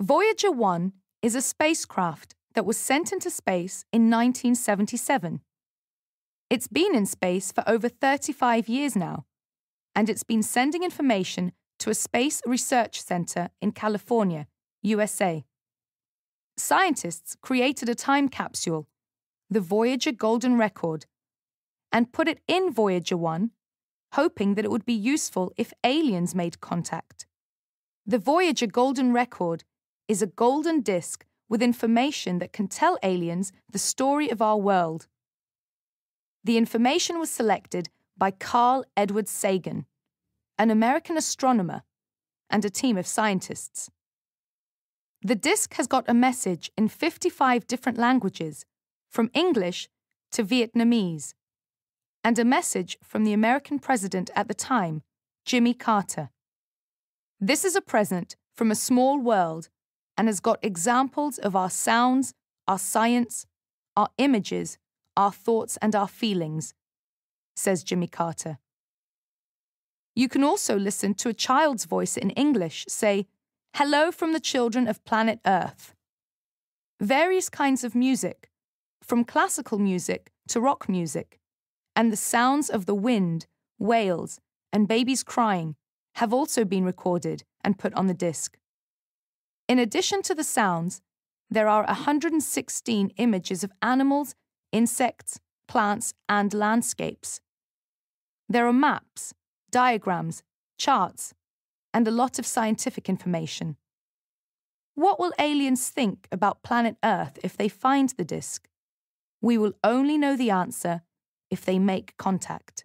Voyager 1 is a spacecraft that was sent into space in 1977. It's been in space for over 35 years now, and it's been sending information to a space research center in California, USA. Scientists created a time capsule, the Voyager Golden Record, and put it in Voyager 1, hoping that it would be useful if aliens made contact. The Voyager Golden Record is a golden disk with information that can tell aliens the story of our world. The information was selected by Carl Edward Sagan, an American astronomer, and a team of scientists. The disk has got a message in 55 different languages, from English to Vietnamese, and a message from the American president at the time, Jimmy Carter. This is a present from a small world and has got examples of our sounds, our science, our images, our thoughts, and our feelings, says Jimmy Carter. You can also listen to a child's voice in English say, Hello from the children of planet Earth. Various kinds of music, from classical music to rock music, and the sounds of the wind, wails, and babies crying have also been recorded and put on the disc. In addition to the sounds, there are 116 images of animals, insects, plants, and landscapes. There are maps, diagrams, charts, and a lot of scientific information. What will aliens think about planet Earth if they find the disk? We will only know the answer if they make contact.